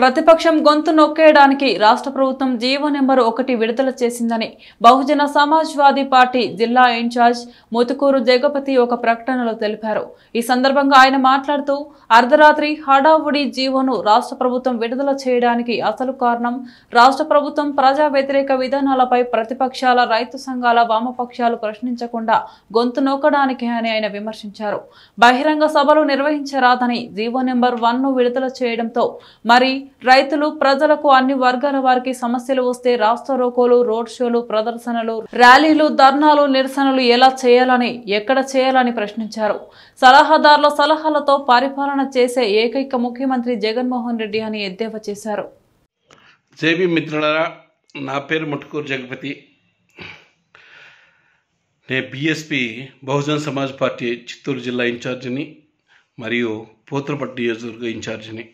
ప్రతిపక్షం గొంతు నొక్కేయడానికి రాష్ట్ర ప్రభుత్వం జీవో నెంబర్ ఒకటి విడుదల చేసిందని బహుజన సమాజ్వాదీ పార్టీ జిల్లా ఇన్ఛార్జ్ ముతుకూరు జగపతి ఒక ప్రకటనలో తెలిపారు ఈ సందర్భంగా ఆయన మాట్లాడుతూ అర్ధరాత్రి హడావుడి జీవోను రాష్ట్ర ప్రభుత్వం విడుదల చేయడానికి అసలు కారణం రాష్ట్ర ప్రభుత్వం ప్రజా వ్యతిరేక విధానాలపై ప్రతిపక్షాల రైతు సంఘాల వామపక్షాలు ప్రశ్నించకుండా గొంతు నొక్కడానికే అని ఆయన విమర్శించారు బహిరంగ సభలు నిర్వహించరాదని జీవో నెంబర్ వన్ను విడుదల చేయడంతో మరి రైతులు ప్రజలకు అన్ని వర్గాల వారికి సమస్యలు వస్తే రాష్ట్ర రోకోలు రోడ్ షోలు ప్రదర్శనలు ర్యాలీలు ధర్నాలు నిరసనలు ఎలా చేయాలని ఎక్కడ చేయాలని ప్రశ్నించారు సలహాదారుల సలహాలతో పరిపాలన చేసే ఏకైక ముఖ్యమంత్రి జగన్మోహన్ రెడ్డి అని ఎద్దేవా చేశారు జేబీ మిత్రులరా నా పేరు ముట్టుకూరు జగపతి నేను బీఎస్పీ బహుజన్ సమాజ్ పార్టీ చిత్తూరు జిల్లా ఇన్ఛార్జిని మరియు పోత్రపట్టి నియోజకవర్గ ఇన్ఛార్జిని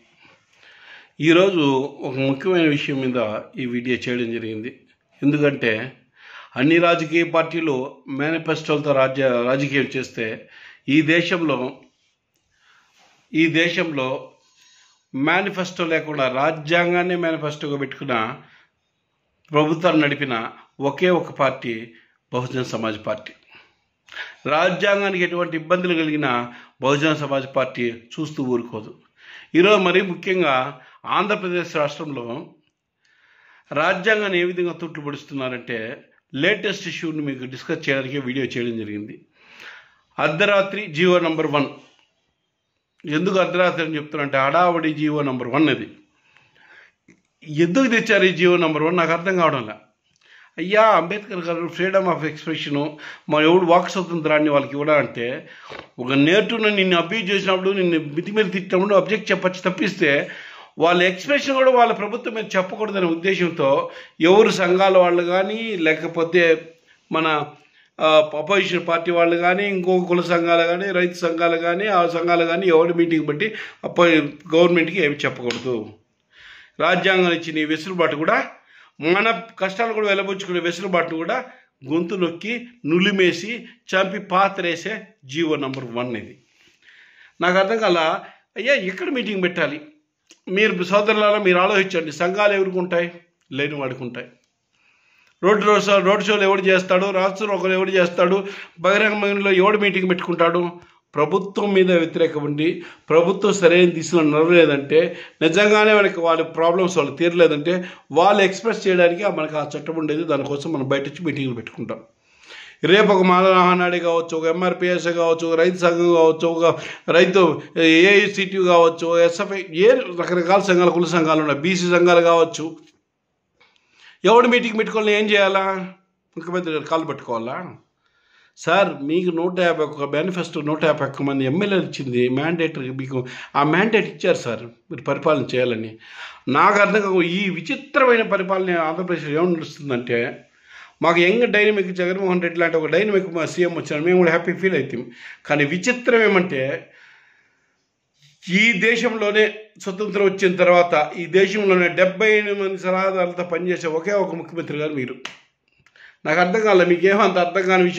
ఈరోజు ఒక ముఖ్యమైన విషయం మీద ఈ వీడియో చేయడం జరిగింది ఎందుకంటే అన్ని రాజకీయ పార్టీలు మేనిఫెస్టోలతో రాజ్య రాజకీయం చేస్తే ఈ దేశంలో ఈ దేశంలో మేనిఫెస్టో లేకుండా రాజ్యాంగాన్ని మేనిఫెస్టోగా పెట్టుకున్న ప్రభుత్వం నడిపిన ఒకే ఒక పార్టీ బహుజన సమాజ్ పార్టీ రాజ్యాంగానికి ఎటువంటి ఇబ్బందులు కలిగిన బహుజన సమాజ్ పార్టీ చూస్తూ ఊరుకోదు ఈరోజు మరీ ముఖ్యంగా ఆంధ్రప్రదేశ్ రాష్ట్రంలో రాజ్యాంగాన్ని ఏ విధంగా తుట్లు పొడుస్తున్నారంటే లేటెస్ట్ ఇష్యూని మీకు డిస్కస్ చేయడానికి వీడియో చేయడం జరిగింది అర్ధరాత్రి జీవో నంబర్ వన్ ఎందుకు అర్ధరాత్రి అని చెప్తున్నారంటే అడావడి జీవో నంబర్ వన్ అది ఎందుకు తెచ్చారు ఈ జీవో నంబర్ వన్ నాకు అర్థం కావడంలా అయ్యా అంబేద్కర్ గారు ఫ్రీడమ్ ఆఫ్ ఎక్స్ప్రెషను మా ఎవడు వాక్ స్వతంత్రాన్ని వాళ్ళకి ఇవ్వడాలంటే ఒక నేర్టును నిన్ను అబ్యూజ్ చేసినప్పుడు నిన్ను మితిమీరి తిట్టినప్పుడు అబ్జెక్ట్ చెప్పచ్చు తప్పిస్తే వాళ్ళ ఎక్స్ప్రెషన్ కూడా వాళ్ళ ప్రభుత్వం మీద చెప్పకూడదనే ఉద్దేశంతో ఎవరు సంఘాల వాళ్ళు కానీ లేకపోతే మన అపోజిషన్ పార్టీ వాళ్ళు కానీ ఇంకో కుల సంఘాలు కానీ రైతు సంఘాలు కానీ ఆ సంఘాలు కానీ ఎవరి మీటింగ్ బట్టి అపో గవర్నమెంట్కి ఏమి చెప్పకూడదు రాజ్యాంగం ఇచ్చిన వెసులుబాటు కూడా మన కష్టాలు కూడా వెలబుచ్చుకునే వెసులుబాటును కూడా గొంతు నొక్కి నులిమేసి చంపి పాత్రేసే జీవో నంబర్ వన్ ఇది నాకు అర్థం కల అయ్యా ఇక్కడ మీటింగ్ పెట్టాలి మీరు సోదరులలో మీరు ఆలోచించండి సంఘాలు ఎవరికి ఉంటాయి లేని వాడికి ఉంటాయి రోడ్ రోడ్ రోడ్ షోలు ఎవడు చేస్తాడు రాత్రి ఒకరు ఎవడు చేస్తాడు బహిరంగంలో ఎవడు మీటింగ్ పెట్టుకుంటాడు ప్రభుత్వం మీద వ్యతిరేకం ఉండి ప్రభుత్వం సరైన దిశలో నడవలేదంటే నిజంగానే మనకి వాళ్ళ ప్రాబ్లమ్స్ వాళ్ళు తీరలేదంటే వాళ్ళు ఎక్స్ప్రెస్ చేయడానికి మనకు ఆ చట్టం ఉండేది దానికోసం మనం బయట వచ్చి మీటింగ్లు పెట్టుకుంటాం రేపు ఒక మాలనాడి కావచ్చు ఒక ఎంఆర్పిఎస్ కావచ్చు రైతు సంఘం కావచ్చు ఒక రైతు ఏఐసిటి కావచ్చు ఎస్ఎఫ్ఐ ఏ రకరకాల సంఘాలు కుల సంఘాలు ఉన్నాయి బీసీ సంఘాలు కావచ్చు ఎవడు మీటింగ్ పెట్టుకోవాలి ఏం చేయాలా ముఖ్యమంత్రి గారు కాలు పెట్టుకోవాలా సార్ మీకు నూట యాభై ఒక్క మేనిఫెస్టో నూట యాభై ఒక్క మంది ఎమ్మెల్యేలు ఇచ్చింది మ్యాండేట్ మీకు ఆ మ్యాండేట్ ఇచ్చారు సార్ మీరు పరిపాలన చేయాలని నాకు అర్థం ఈ విచిత్రమైన పరిపాలన ఆంధ్రప్రదేశ్లో ఏమని నడుస్తుందంటే మాకు యంగ్ డైనమిక్ జగన్మోహన్ రెడ్డి లాంటి ఒక డైనమిక్ సీఎం వచ్చారు మేము కూడా హ్యాపీ ఫీల్ అవుతాం కానీ విచిత్రం ఏమంటే ఈ దేశంలోనే స్వతంత్రం వచ్చిన తర్వాత ఈ దేశంలోనే డెబ్బై ఎనిమిది మంది సలహాదారులతో పనిచేసే ఒకే ఒక ముఖ్యమంత్రి గారు మీరు నాకు అర్థం కాలేదు మీకేమో అంత అర్థం కాని విషయం